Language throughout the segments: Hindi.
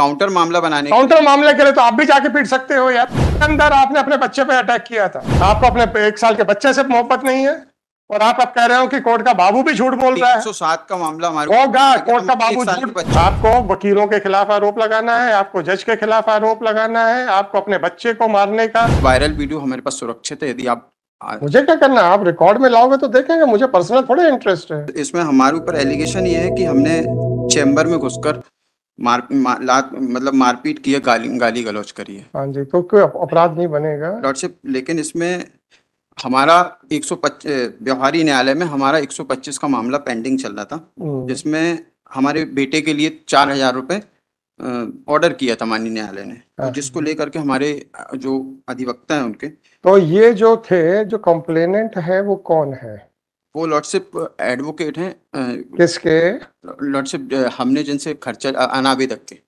काउंटर मामला बनाने काउंटर मामला के लिए तो आप भी जाके पीट सकते हो यार अंदर आपने अपने बच्चे पे अटैक किया था आपको अपने एक साल के बच्चे से मोहब्बत नहीं है और आप अब कह रहे हो कि कोर्ट का बाबू भी झूठ बोल रहा है सात का मामला हमारे oh कोर्ट का बाबू झूठ आपको वकीलों के खिलाफ आरोप लगाना है आपको जज के खिलाफ आरोप लगाना है आपको अपने बच्चे को मारने का वायरल वीडियो हमारे पास सुरक्षित है यदि आप मुझे क्या करना आप रिकॉर्ड में लाओगे तो देखेंगे मुझे पर्सनल थोड़े इंटरेस्ट है इसमें हमारे ऊपर एलिगेशन ये है कि हमने चैम्बर में घुसकर मार, मार मतलब मारपीट की है गाली गाली गलौज करी है हाँ जी तो कोई अपराध नहीं बनेगा लॉर्डशिप लेकिन इसमें हमारा 125 व्यवहारी न्यायालय में हमारा 125 का मामला पेंडिंग चल रहा था हम्म। जिसमें हमारे बेटे के लिए चार हजार रुपये ऑर्डर किया था माननीय न्यायालय ने तो जिसको लेकर के हमारे जो अधिवक्ता हैं उनके तो ये जो थे जो कंप्लेनेंट है वो कौन है वो लॉर्डशिप एडवोकेट uh, हैं uh, किसके लॉर्डशिप uh, हमने जिनसे खर्चा अनावेदक के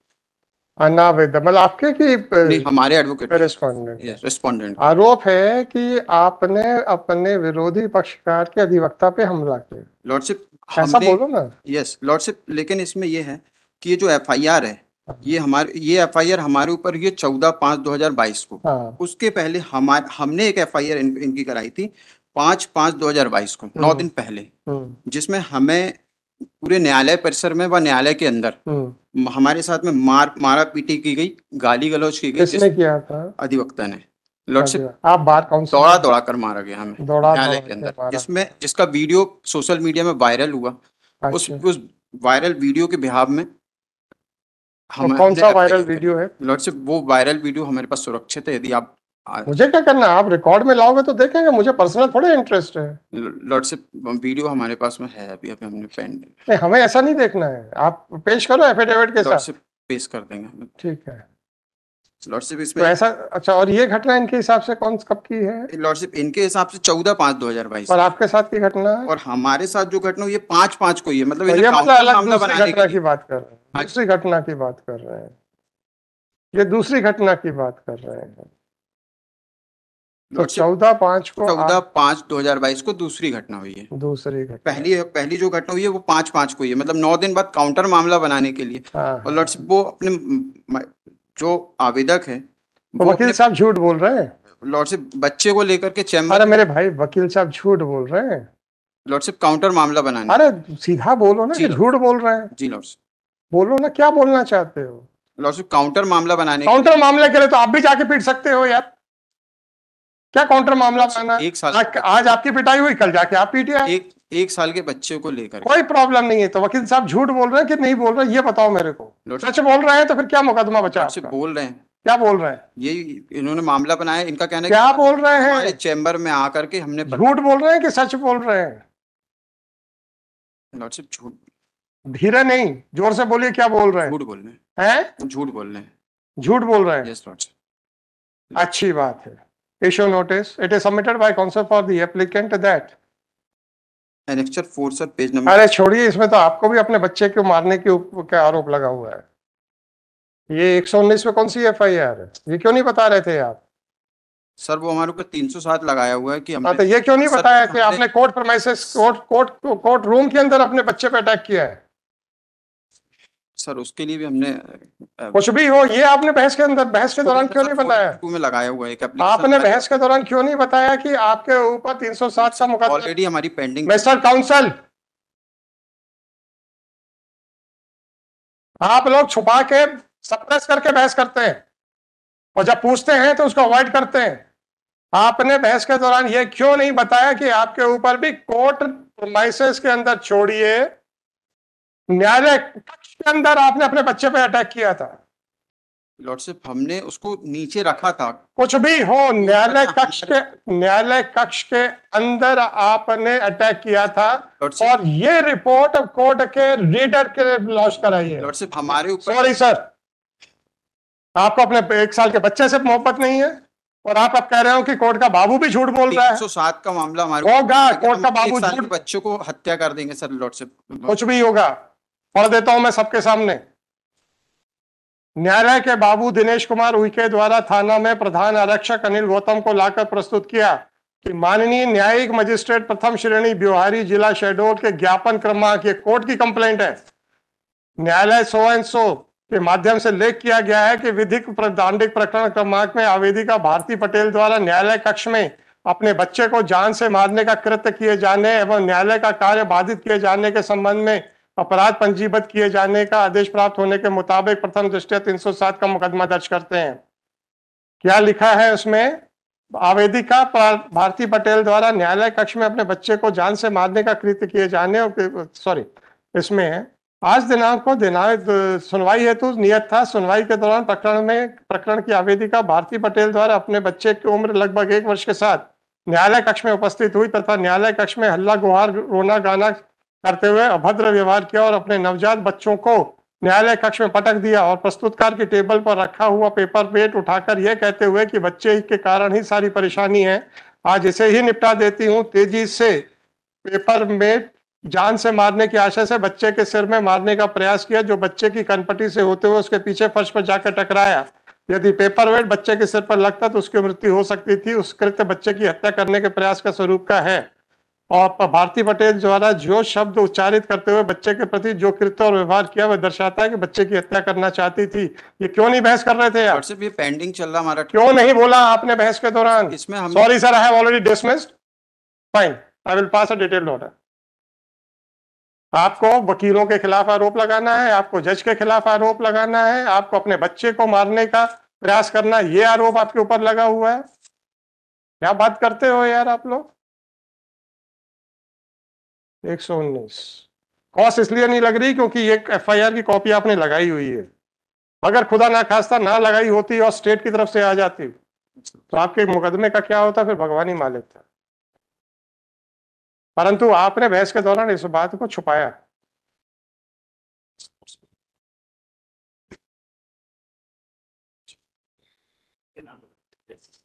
अनावेदक मतलब आपके की हमारे एडवोकेट रिस्पोंडेंट रिस्पोंडेंट आरोप है कि आपने अपने विरोधी पक्षकार के अधिवक्ता पे हमला किया लॉर्डशिप ऐसा बोलो ना यस लॉर्डशिप लेकिन इसमें ये है कि ये जो एफआईआर है ये हमारे ये एफआईआर हमारे ऊपर ये चौदह पांच दो हजार बाईस को हाँ। उसके पहले हमारे हमने एक एफआईआर इन, इनकी कराई थी पांच पांच दो हजार बाईस को नौ हम्म। दिन पहले हम्म। जिसमें हमें पूरे न्यायालय परिसर में व न्यायालय के अंदर हम्म। हमारे साथ में मार मारा पीटी की गई गाली गलौज की गई किसने किया था अधिवक्ता ने आप बात दौड़ा दौड़ा कर मारा गया हमें न्यायालय के अंदर जिसमें जिसका वीडियो सोशल मीडिया में वायरल हुआ उस अच्छा। उस वायरल वीडियो के बिहाब में हम कौन सा वायरल वीडियो है लॉर्ड वो वायरल वीडियो हमारे पास सुरक्षित है यदि आप मुझे क्या करना है आप रिकॉर्ड में लाओगे तो देखेंगे मुझे पर्सनल थोड़े इंटरेस्ट है लॉट से वीडियो हमारे पास में है अभी अभी हमने पेंड नहीं हमें ऐसा नहीं देखना है आप पेश करो एफिडेविट के साथ पेश कर देंगे ठीक है लॉर्डशिप इसमें तो ऐसा अच्छा और ये घटना इनके हिसाब से कौन कब की है लॉर्डशिप इनके हिसाब से चौदह पाँच दो हजार बाईस और आपके साथ की घटना और हमारे साथ जो घटना ये पांच पांच को ही मतलब तो ये मतलब अलग घटना की बात कर रहे हैं हाँ दूसरी घटना की बात कर रहे हैं ये दूसरी घटना की बात कर रहे हैं तो चौदह पाँच को चौदह पांच दो हजार बाईस को दूसरी घटना हुई है दूसरी घटना पहली पहली जो घटना हुई है वो पांच पांच को हुई है मतलब नौ दिन बाद काउंटर मामला बनाने के लिए हाँ। और लॉर्डशिप वो अपने जो आवेदक है तो वकील साहब झूठ बोल रहे हैं लॉर्डशिप बच्चे को लेकर के चैम्बर अरे मेरे भाई वकील साहब झूठ बोल रहे हैं लॉर्डशिप काउंटर मामला बनाने अरे सीधा बोलो ना झूठ बोल रहे हैं जी लॉर्डशिप बोलो ना क्या बोलना चाहते हो लॉर्डशिप काउंटर मामला बनाने काउंटर मामले के लिए तो आप भी जाके पीट सकते हो यार क्या काउंटर मामला पाना एक साल आ, आज आपकी पिटाई हुई कल जाके आप पीटे एक एक साल के बच्चे को लेकर कोई प्रॉब्लम नहीं है तो वकील साहब झूठ बोल रहे हैं कि नहीं बोल रहे ये बताओ मेरे को सच बोल रहे हैं तो फिर क्या मुकदमा बचा बोल रहे हैं क्या बोल रहे हैं ये इन्होंने मामला बनाया इनका कहना क्या बोल रहे हैं चैम्बर में आकर के हमने झूठ बोल रहे हैं कि सच बोल रहे हैं झूठ धीरे नहीं जोर से बोलिए क्या बोल रहे हैं झूठ बोल रहे हैं झूठ बोल रहे हैं झूठ बोल रहे हैं अच्छी बात है issue notice. It is submitted by counsel for the applicant that annexure 4 sir, page number. अरे छोड़िए इसमें तो आपको भी अपने बच्चे को मारने के आरोप लगा हुआ है ये 119 में कौन सी एफआईआर है ये क्यों नहीं बता रहे थे आप सर वो हमारे ऊपर 307 लगाया हुआ है कि हमने हाँ, तो ये क्यों नहीं बताया कि आपने court premises court court court room के अंदर अपने बच्चे पे अटैक किया है सर उसके लिए भी हमने कुछ भी हो ये आपने बहस के अंदर बहस के दौरान क्यों नहीं बताया में लगाया हुआ है आपने बहस के दौरान क्यों नहीं बताया कि आपके ऊपर 307 सौ मुकदमा ऑलरेडी हमारी पेंडिंग मिस्टर काउंसिल आप लोग छुपा के सप्रेस करके बहस करते हैं और जब पूछते हैं तो उसको अवॉइड करते हैं आपने बहस के दौरान यह क्यों नहीं बताया कि आपके ऊपर भी कोर्ट लाइसेंस के अंदर छोड़िए न्यायालय के अंदर आपने अपने बच्चे पे अटैक किया था लॉर्ड हमने उसको नीचे रखा था कुछ भी हो न्यायालय कक्ष के न्यायालय कक्ष के अंदर आपने अटैक किया था और ये रिपोर्ट अब कोर्ट के रीडर के लॉन्च कराई है लॉर्ड हमारे ऊपर सॉरी सर आपको अपने एक साल के बच्चे से मोहब्बत नहीं है और आप अब कह रहे हो कि कोर्ट का बाबू भी झूठ बोल रहा है सात का मामला हमारे होगा कोर्ट का बाबू झूठ बच्चों को हत्या कर देंगे सर लॉर्ड से कुछ भी होगा पढ़ देता हूं मैं सबके सामने न्यायालय के बाबू दिनेश कुमार उइके द्वारा थाना में प्रधान आरक्षक अनिल गौतम को लाकर प्रस्तुत किया कि माननीय न्यायिक मजिस्ट्रेट प्रथम श्रेणी ब्योहारी जिला शहडोल के ज्ञापन क्रमांक ये कोर्ट की कंप्लेंट है न्यायालय सो एंड सो के माध्यम से लेख किया गया है कि विधिक दांडिक प्रकरण क्रमांक में आवेदिका भारती पटेल द्वारा न्यायालय कक्ष में अपने बच्चे को जान से मारने का कृत्य किए जाने एवं न्यायालय का कार्य बाधित किए जाने के संबंध में अपराध पंजीबद्ध किए जाने का आदेश प्राप्त होने के मुताबिक प्रथम दृष्टया 307 का मुकदमा दर्ज करते हैं क्या लिखा है उसमें आवेदिका भारती पटेल द्वारा न्यायालय कक्ष में अपने बच्चे को जान से मारने का कृत्य किए जाने और सॉरी इसमें आज दिनांक को दिनांक सुनवाई हेतु नियत था सुनवाई के दौरान प्रकरण में प्रकरण की आवेदिका भारती पटेल द्वारा अपने बच्चे की उम्र लगभग एक वर्ष के साथ न्यायालय कक्ष में उपस्थित हुई तथा न्यायालय कक्ष में हल्ला गुहार रोना गाना करते हुए अभद्र व्यवहार किया और अपने नवजात बच्चों को न्यायालय कक्ष में पटक दिया और प्रस्तुतकार के टेबल पर रखा हुआ पेपर प्लेट उठाकर यह कहते हुए कि बच्चे के कारण ही सारी परेशानी है आज इसे ही निपटा देती हूँ तेजी से पेपर में जान से मारने की आशा से बच्चे के सिर में मारने का प्रयास किया जो बच्चे की कनपटी से होते हुए उसके पीछे फर्श पर जाकर टकराया यदि पेपर वेट बच्चे के सिर पर लगता तो उसकी मृत्यु हो सकती थी उस कृत्य बच्चे की हत्या करने के प्रयास का स्वरूप का है और भारती पटेल द्वारा जो शब्द उच्चारित करते हुए बच्चे के प्रति जो कृत्य और व्यवहार किया वह दर्शाता है कि बच्चे की हत्या करना चाहती थी ये क्यों नहीं बहस कर रहे थे आप ये पेंडिंग चल रहा हमारा क्यों नहीं बोला आपने बहस के दौरान इसमें हम sorry sir I have already dismissed fine I will pass a detailed order आपको वकीलों के खिलाफ आरोप लगाना है आपको जज के खिलाफ आरोप लगाना है आपको अपने बच्चे को मारने का प्रयास करना ये आरोप आपके ऊपर लगा हुआ है क्या बात करते हो यार आप लोग एक सौ उन्नीस कॉस्ट इसलिए नहीं लग रही क्योंकि आई आर की कॉपी आपने लगाई हुई है अगर खुदा ना खास्ता ना लगाई होती और स्टेट की तरफ से आ जाती तो आपके मुकदमे का क्या होता फिर भगवान ही मालिक था परंतु आपने बहस के दौरान इस बात को छुपाया